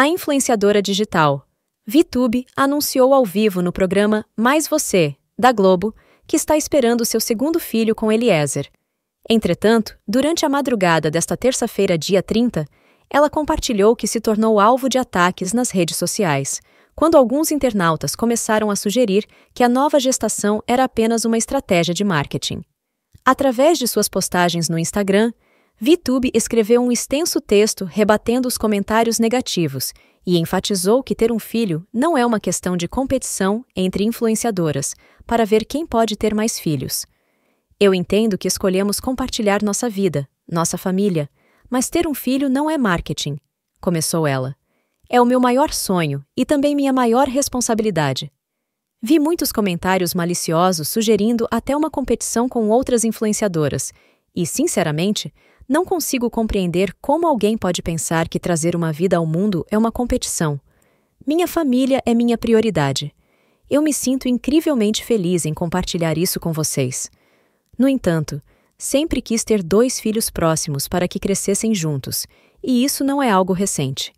A influenciadora digital VTube anunciou ao vivo no programa Mais Você, da Globo, que está esperando seu segundo filho com Eliezer. Entretanto, durante a madrugada desta terça-feira, dia 30, ela compartilhou que se tornou alvo de ataques nas redes sociais, quando alguns internautas começaram a sugerir que a nova gestação era apenas uma estratégia de marketing. Através de suas postagens no Instagram, VTube escreveu um extenso texto rebatendo os comentários negativos e enfatizou que ter um filho não é uma questão de competição entre influenciadoras para ver quem pode ter mais filhos. Eu entendo que escolhemos compartilhar nossa vida, nossa família, mas ter um filho não é marketing, começou ela. É o meu maior sonho e também minha maior responsabilidade. Vi muitos comentários maliciosos sugerindo até uma competição com outras influenciadoras, e, sinceramente, não consigo compreender como alguém pode pensar que trazer uma vida ao mundo é uma competição. Minha família é minha prioridade. Eu me sinto incrivelmente feliz em compartilhar isso com vocês. No entanto, sempre quis ter dois filhos próximos para que crescessem juntos, e isso não é algo recente.